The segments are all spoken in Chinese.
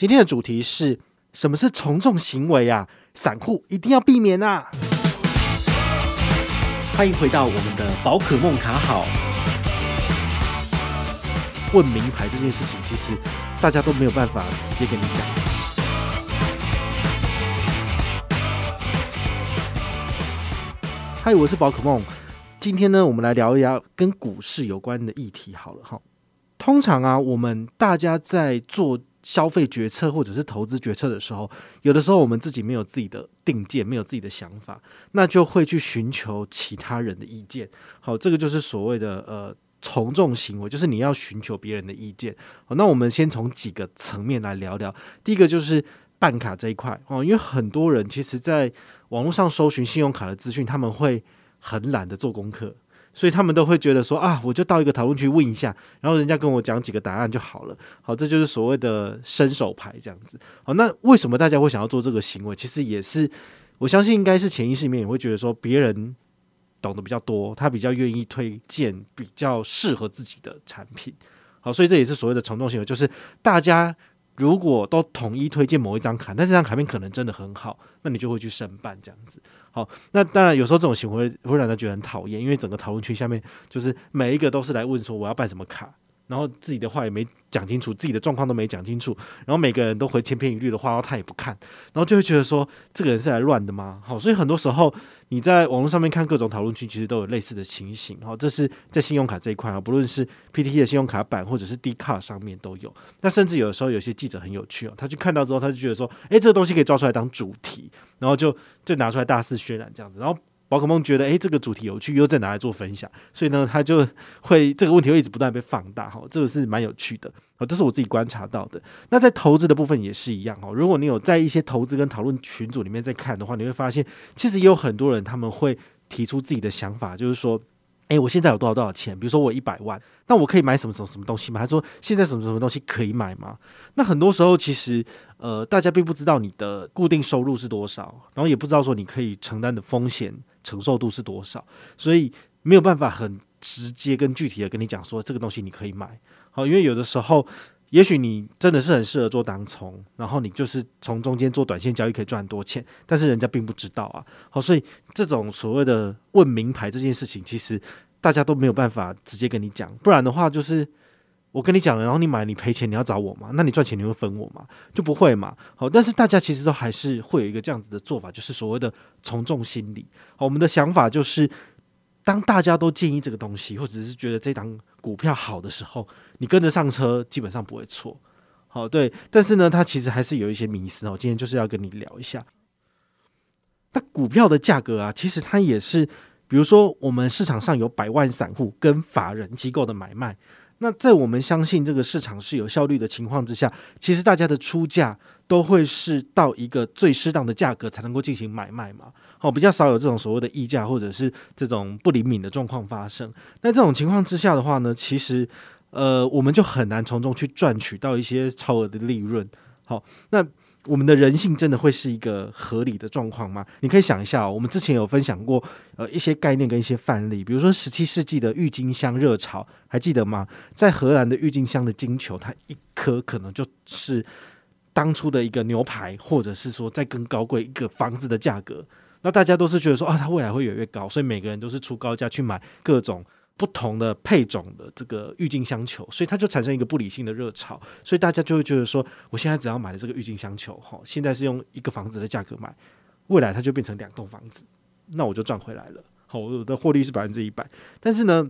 今天的主题是什么是从众行为啊？散户一定要避免啊！欢迎回到我们的宝可梦卡好。问名牌这件事情，其实大家都没有办法直接跟你讲。嗨，我是宝可梦。今天呢，我们来聊一聊跟股市有关的议题好了哈。通常啊，我们大家在做。消费决策或者是投资决策的时候，有的时候我们自己没有自己的定见，没有自己的想法，那就会去寻求其他人的意见。好，这个就是所谓的呃从众行为，就是你要寻求别人的意见。好，那我们先从几个层面来聊聊。第一个就是办卡这一块哦，因为很多人其实，在网络上搜寻信用卡的资讯，他们会很懒得做功课。所以他们都会觉得说啊，我就到一个讨论区问一下，然后人家跟我讲几个答案就好了。好，这就是所谓的伸手牌这样子。好，那为什么大家会想要做这个行为？其实也是，我相信应该是潜意识里面也会觉得说别人懂得比较多，他比较愿意推荐比较适合自己的产品。好，所以这也是所谓的从众行为，就是大家如果都统一推荐某一张卡，那这张卡片可能真的很好，那你就会去申办这样子。好，那当然有时候这种行为会让人觉得很讨厌，因为整个讨论区下面就是每一个都是来问说我要办什么卡，然后自己的话也没讲清楚，自己的状况都没讲清楚，然后每个人都回千篇一律的话，然后他也不看，然后就会觉得说这个人是来乱的吗？好，所以很多时候你在网络上面看各种讨论区，其实都有类似的情形。好，这是在信用卡这一块啊，不论是 PTT 的信用卡版或者是 D 卡上面都有。那甚至有时候有些记者很有趣哦，他去看到之后他就觉得说，诶，这个东西可以抓出来当主题。然后就就拿出来大肆渲染这样子，然后宝可梦觉得哎这个主题有趣，又再拿来做分享，所以呢他就会这个问题会一直不断被放大哈，这个是蛮有趣的啊，这是我自己观察到的。那在投资的部分也是一样哈，如果你有在一些投资跟讨论群组里面在看的话，你会发现其实也有很多人他们会提出自己的想法，就是说。哎，我现在有多少多少钱？比如说我一百万，那我可以买什么什么什么东西吗？他说现在什么什么东西可以买吗？那很多时候其实，呃，大家并不知道你的固定收入是多少，然后也不知道说你可以承担的风险承受度是多少，所以没有办法很直接跟具体的跟你讲说这个东西你可以买好，因为有的时候。也许你真的是很适合做当从，然后你就是从中间做短线交易可以赚很多钱，但是人家并不知道啊。好，所以这种所谓的问名牌这件事情，其实大家都没有办法直接跟你讲。不然的话，就是我跟你讲了，然后你买你赔钱，你要找我吗？那你赚钱你会分我吗？就不会嘛。好，但是大家其实都还是会有一个这样子的做法，就是所谓的从众心理。好，我们的想法就是，当大家都建议这个东西，或者是觉得这档股票好的时候。你跟着上车基本上不会错，好对，但是呢，它其实还是有一些迷思哦。今天就是要跟你聊一下，那股票的价格啊，其实它也是，比如说我们市场上有百万散户跟法人机构的买卖，那在我们相信这个市场是有效率的情况之下，其实大家的出价都会是到一个最适当的价格才能够进行买卖嘛。哦，比较少有这种所谓的溢价或者是这种不灵敏的状况发生。那这种情况之下的话呢，其实。呃，我们就很难从中去赚取到一些超额的利润。好，那我们的人性真的会是一个合理的状况吗？你可以想一下，我们之前有分享过呃一些概念跟一些范例，比如说十七世纪的郁金香热潮，还记得吗？在荷兰的郁金香的金球，它一颗可能就是当初的一个牛排，或者是说再更高贵一个房子的价格。那大家都是觉得说啊，它未来会越来越高，所以每个人都是出高价去买各种。不同的配种的这个郁金香球，所以它就产生一个不理性的热潮，所以大家就会觉得说，我现在只要买了这个郁金香球，哈，现在是用一个房子的价格买，未来它就变成两栋房子，那我就赚回来了，好，我的获利是百分之一百。但是呢，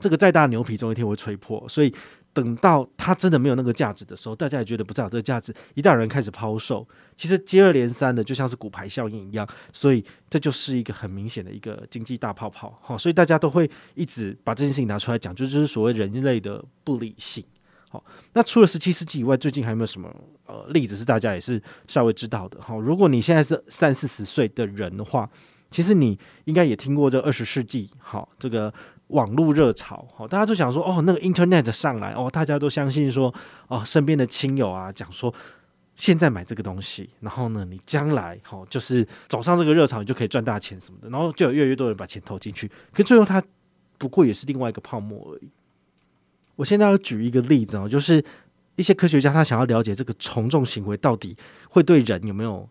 这个再大牛皮总有一天会吹破，所以。等到它真的没有那个价值的时候，大家也觉得不再有这个价值，一旦有人开始抛售，其实接二连三的就像是骨牌效应一样，所以这就是一个很明显的一个经济大泡泡。好，所以大家都会一直把这件事情拿出来讲，就就是所谓人类的不理性。好，那除了十七世纪以外，最近还有没有什么呃例子是大家也是稍微知道的？好，如果你现在是三四十岁的人的话，其实你应该也听过这二十世纪。好，这个。网络热潮，好，大家都想说，哦，那个 Internet 上来，哦，大家都相信说，哦，身边的亲友啊，讲说现在买这个东西，然后呢，你将来好，就是走上这个热潮，你就可以赚大钱什么的，然后就有越来越多人把钱投进去，可最后它不过也是另外一个泡沫而已。我现在要举一个例子哦，就是一些科学家他想要了解这个从众行为到底会对人有没有。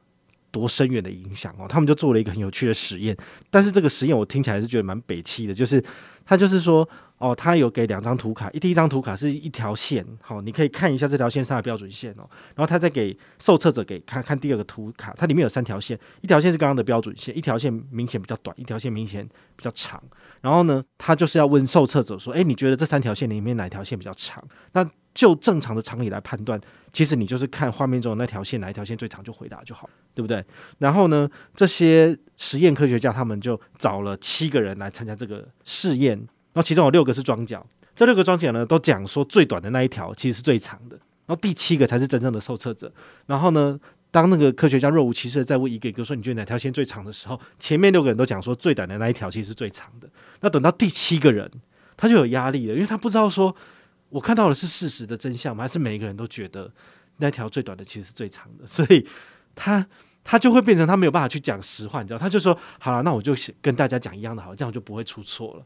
多深远的影响哦！他们就做了一个很有趣的实验，但是这个实验我听起来是觉得蛮北气的，就是他就是说，哦，他有给两张图卡，一第一张图卡是一条线，好，你可以看一下这条线是的标准线哦，然后他再给受测者给看看第二个图卡，它里面有三条线，一条线是刚刚的标准线，一条线明显比较短，一条线明显比较长，然后呢，他就是要问受测者说，诶，你觉得这三条线里面哪条线比较长？那就正常的常理来判断，其实你就是看画面中的那条线哪一条线最长就回答就好了，对不对？然后呢，这些实验科学家他们就找了七个人来参加这个试验，然后其中有六个是装脚，这六个装脚呢都讲说最短的那一条其实是最长的，然后第七个才是真正的受测者。然后呢，当那个科学家若无其事的在问一个一个说你觉得哪条线最长的时候，前面六个人都讲说最短的那一条其实是最长的，那等到第七个人他就有压力了，因为他不知道说。我看到的是事实的真相吗？还是每一个人都觉得那条最短的其实是最长的？所以他他就会变成他没有办法去讲实话，你知道？他就说好了，那我就跟大家讲一样的，好，这样就不会出错了。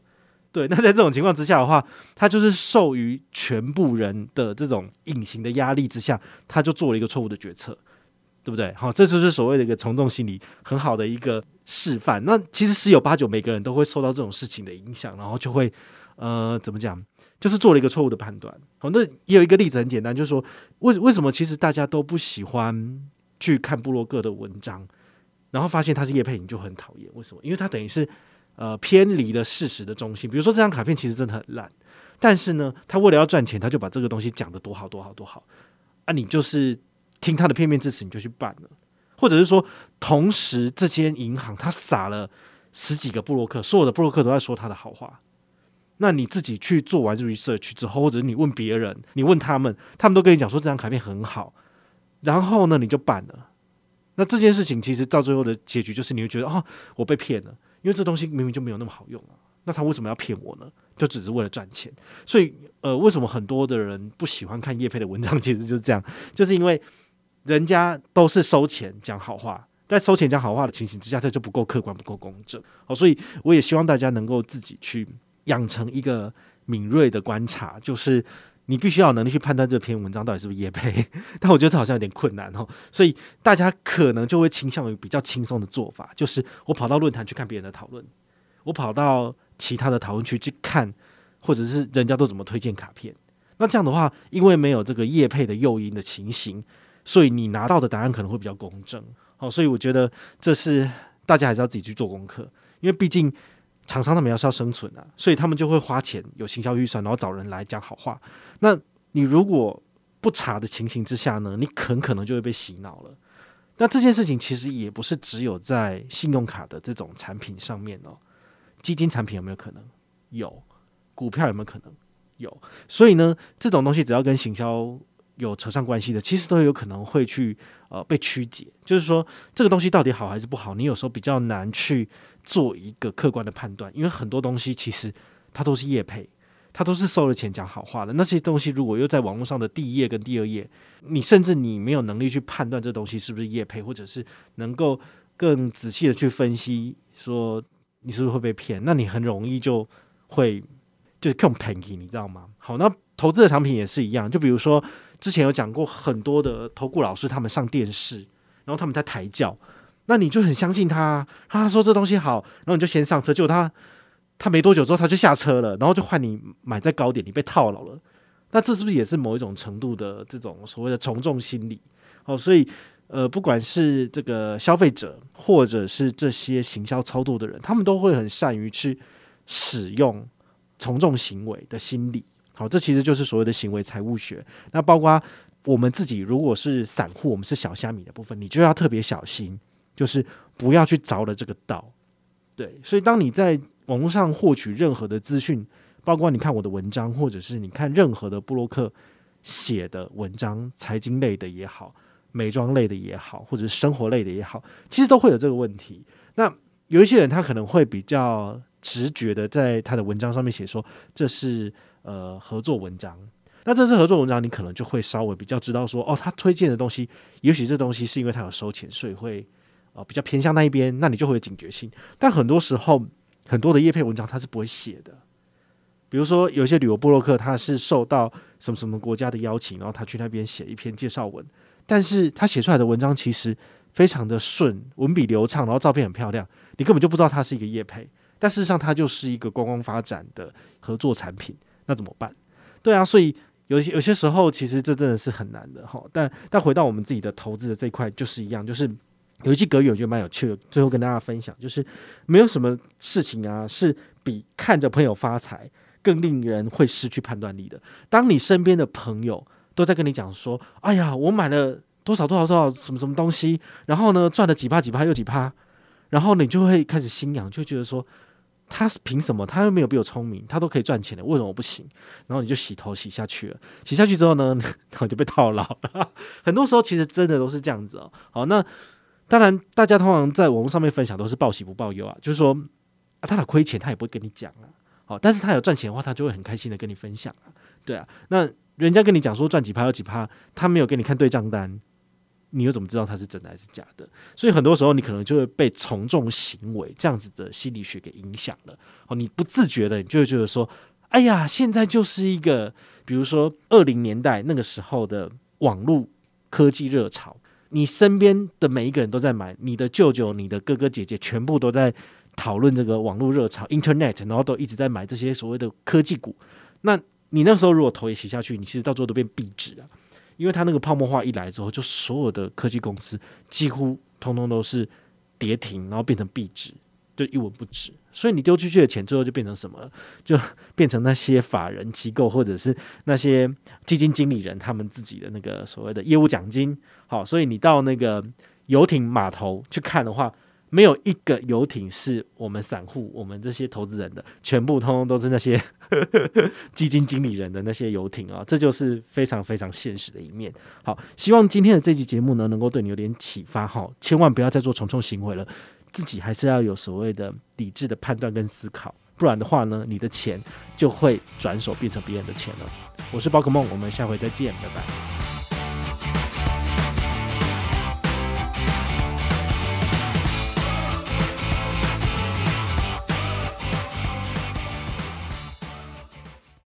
对，那在这种情况之下的话，他就是受于全部人的这种隐形的压力之下，他就做了一个错误的决策，对不对？好，这就是所谓的一个从众心理很好的一个示范。那其实十有八九，每个人都会受到这种事情的影响，然后就会呃，怎么讲？就是做了一个错误的判断。好，那也有一个例子很简单，就是说，为为什么其实大家都不喜欢去看布洛克的文章，然后发现他是叶佩莹就很讨厌，为什么？因为他等于是呃偏离了事实的中心。比如说这张卡片其实真的很烂，但是呢，他为了要赚钱，他就把这个东西讲的多好多好多好。啊，你就是听他的片面之词，你就去办了，或者是说，同时这间银行他撒了十几个布洛克，所有的布洛克都在说他的好话。那你自己去做完 research 之后，或者你问别人，你问他们，他们都跟你讲说这张卡片很好，然后呢，你就办了。那这件事情其实到最后的结局就是，你会觉得哦，我被骗了，因为这东西明明就没有那么好用啊。那他为什么要骗我呢？就只是为了赚钱。所以，呃，为什么很多的人不喜欢看叶飞的文章？其实就是这样，就是因为人家都是收钱讲好话，在收钱讲好话的情形之下，他就不够客观，不够公正。好，所以我也希望大家能够自己去。养成一个敏锐的观察，就是你必须要有能力去判断这篇文章到底是不是叶配。但我觉得这好像有点困难哦，所以大家可能就会倾向于比较轻松的做法，就是我跑到论坛去看别人的讨论，我跑到其他的讨论区去看，或者是人家都怎么推荐卡片。那这样的话，因为没有这个叶配的诱因的情形，所以你拿到的答案可能会比较公正哦。所以我觉得这是大家还是要自己去做功课，因为毕竟。厂商他们要是要生存啊，所以他们就会花钱有行销预算，然后找人来讲好话。那你如果不查的情形之下呢，你很可能就会被洗脑了。那这件事情其实也不是只有在信用卡的这种产品上面哦，基金产品有没有可能有？股票有没有可能有？所以呢，这种东西只要跟行销。有扯上关系的，其实都有可能会去呃被曲解，就是说这个东西到底好还是不好，你有时候比较难去做一个客观的判断，因为很多东西其实它都是业配，它都是收了钱讲好话的那些东西。如果又在网络上的第一页跟第二页，你甚至你没有能力去判断这东西是不是业配，或者是能够更仔细的去分析说你是不是会被骗，那你很容易就会就是 c o m p a 你知道吗？好，那投资的产品也是一样，就比如说。之前有讲过很多的投顾老师，他们上电视，然后他们在抬轿，那你就很相信他，他说这东西好，然后你就先上车，结果他他没多久之后他就下车了，然后就换你买在高点，你被套牢了。那这是不是也是某一种程度的这种所谓的从众心理？哦，所以呃，不管是这个消费者，或者是这些行销操作的人，他们都会很善于去使用从众行为的心理。好，这其实就是所谓的行为财务学。那包括我们自己，如果是散户，我们是小虾米的部分，你就要特别小心，就是不要去着了这个道。对，所以当你在网络上获取任何的资讯，包括你看我的文章，或者是你看任何的布洛克写的文章，财经类的也好，美妆类的也好，或者是生活类的也好，其实都会有这个问题。那有一些人他可能会比较直觉的在他的文章上面写说这是。呃，合作文章，那这次合作文章，你可能就会稍微比较知道说，哦，他推荐的东西，尤其这东西是因为他有收钱，所以会呃比较偏向那一边，那你就会有警觉性。但很多时候，很多的叶配文章他是不会写的，比如说有些旅游部落客，他是受到什么什么国家的邀请，然后他去那边写一篇介绍文，但是他写出来的文章其实非常的顺，文笔流畅，然后照片很漂亮，你根本就不知道他是一个叶配，但事实上他就是一个观光发展的合作产品。那怎么办？对啊，所以有些有些时候，其实这真的是很难的哈。但但回到我们自己的投资的这一块，就是一样，就是有一句格言，我觉得蛮有趣的。最后跟大家分享，就是没有什么事情啊，是比看着朋友发财更令人会失去判断力的。当你身边的朋友都在跟你讲说：“哎呀，我买了多少多少多少什么什么东西，然后呢赚了几趴几趴又几趴”，然后你就会开始心痒，就觉得说。他是凭什么？他又没有比我聪明，他都可以赚钱的，为什么我不行？然后你就洗头洗下去了，洗下去之后呢，然后就被套牢了。很多时候其实真的都是这样子哦。好，那当然，大家通常在网络上面分享都是报喜不报忧啊，就是说啊，他俩亏钱他也不会跟你讲啊。好，但是他有赚钱的话，他就会很开心的跟你分享啊。对啊，那人家跟你讲说赚几趴有几趴，他没有给你看对账单。你又怎么知道它是真的还是假的？所以很多时候你可能就会被从众行为这样子的心理学给影响了。哦，你不自觉的，你就会觉得说，哎呀，现在就是一个，比如说二零年代那个时候的网络科技热潮，你身边的每一个人都在买，你的舅舅、你的哥哥、姐姐全部都在讨论这个网络热潮，Internet，然后都一直在买这些所谓的科技股。那你那时候如果头也洗下去，你其实到最后都变壁纸啊。因为他那个泡沫化一来之后，就所有的科技公司几乎通通都是跌停，然后变成币值就一文不值，所以你丢出去的钱最后就变成什么？就变成那些法人机构或者是那些基金经理人他们自己的那个所谓的业务奖金。好，所以你到那个游艇码头去看的话。没有一个游艇是我们散户、我们这些投资人的，全部通通都是那些 基金经理人的那些游艇啊！这就是非常非常现实的一面。好，希望今天的这期节目呢，能够对你有点启发哈。千万不要再做从众行为了，自己还是要有所谓的理智的判断跟思考，不然的话呢，你的钱就会转手变成别人的钱了。我是宝可梦，我们下回再见，拜拜。